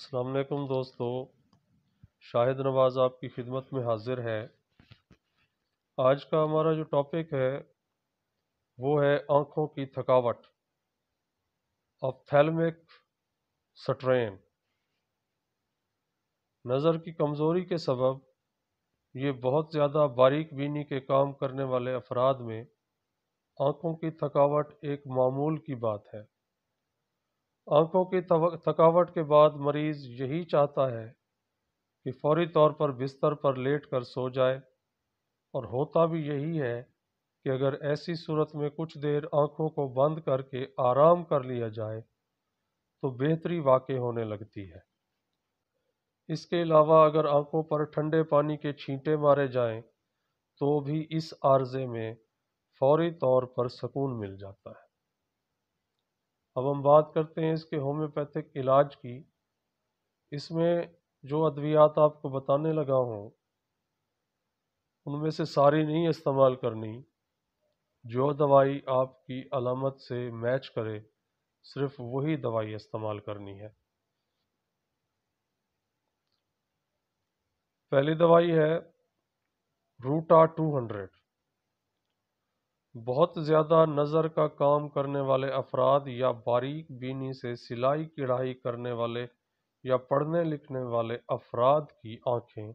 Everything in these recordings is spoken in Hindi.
असलकम दोस्तों शाहिद नवाज़ आपकी खिदमत में हाजिर है आज का हमारा जो टॉपिक है वो है आँखों की थकावट ऑप्थेलमिक स्ट्रेन नज़र की कमज़ोरी के सबब ये बहुत ज़्यादा बारीक बीनी के काम करने वाले अफराद में आँखों की थकावट एक मामूल की बात है आंखों की थकावट के बाद मरीज़ यही चाहता है कि फौरी तौर पर बिस्तर पर लेट कर सो जाए और होता भी यही है कि अगर ऐसी सूरत में कुछ देर आंखों को बंद करके आराम कर लिया जाए तो बेहतरी वाक़ होने लगती है इसके अलावा अगर आंखों पर ठंडे पानी के छींटे मारे जाएं तो भी इस आर्जे में फौरी तौर पर सुकून मिल जाता है अब हम बात करते हैं इसके होम्योपैथिक इलाज की इसमें जो अद्वियात आपको बताने लगा हूँ उनमें से सारी नहीं इस्तेमाल करनी जो दवाई आपकी अलामत से मैच करे सिर्फ वही दवाई इस्तेमाल करनी है पहली दवाई है रूटा टू हंड्रेड बहुत ज़्यादा नज़र का काम करने वाले अफराद या बारीक बीनी से सिलाई कढ़ाई करने वाले या पढ़ने लिखने वाले अफराद की आँखें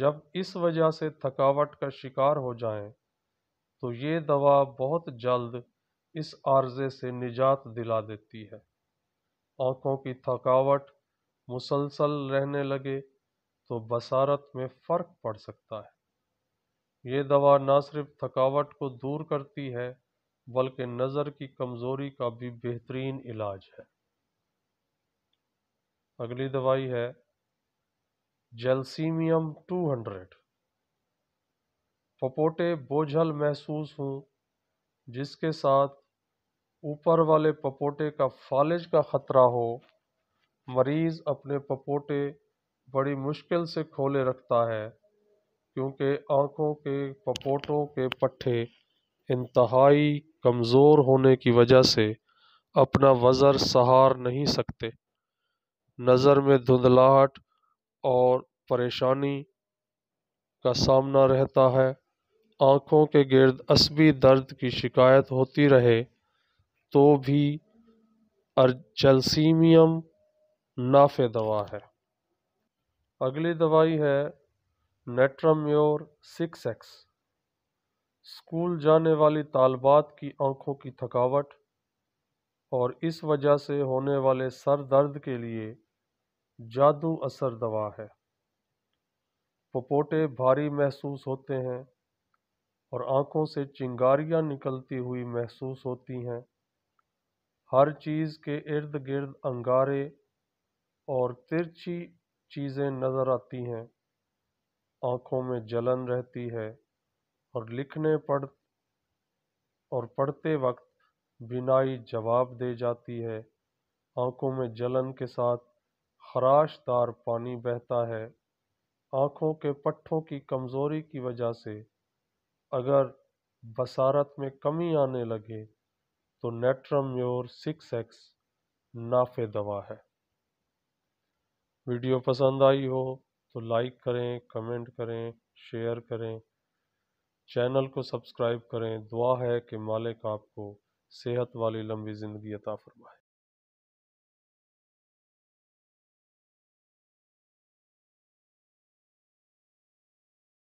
जब इस वजह से थकावट का शिकार हो जाएं, तो ये दवा बहुत जल्द इस आर्जे से निजात दिला देती है आँखों की थकावट मुसलसल रहने लगे तो बसारत में फ़र्क पड़ सकता है ये दवा ना सिर्फ थकावट को दूर करती है बल्कि नज़र की कमज़ोरी का भी बेहतरीन इलाज है अगली दवाई है जेलसीमियम 200 पपोटे बोझल महसूस हूँ जिसके साथ ऊपर वाले पपोटे का फालिज का ख़तरा हो मरीज़ अपने पपोटे बड़ी मुश्किल से खोले रखता है क्योंकि आँखों के पपोटों के पट्टे इंतहाई कमज़ोर होने की वजह से अपना वज़र सहार नहीं सकते नज़र में धुंधलाहट और परेशानी का सामना रहता है आँखों के गिर्द असबी दर्द की शिकायत होती रहे तो भी अर्जलसीमियम नाफे दवा है अगली दवाई है नेट्रम्योर सिक्स एक्स स्कूल जाने वाली तालबात की आंखों की थकावट और इस वजह से होने वाले सर दर्द के लिए जादू असर दवा है पपोटे भारी महसूस होते हैं और आंखों से चिंगारियां निकलती हुई महसूस होती हैं हर चीज़ के इर्द गिर्द अंगारे और तिरछी चीज़ें नज़र आती हैं आँखों में जलन रहती है और लिखने पढ़ और पढ़ते वक्त बिनाई जवाब दे जाती है आँखों में जलन के साथ खराशदार पानी बहता है आँखों के पट्ठों की कमज़ोरी की वजह से अगर बसारत में कमी आने लगे तो योर सिक्स एक्स नाफे दवा है वीडियो पसंद आई हो तो लाइक करें कमेंट करें शेयर करें चैनल को सब्सक्राइब करें दुआ है कि मालिक आपको सेहत वाली लंबी ज़िंदगी अता फरमाए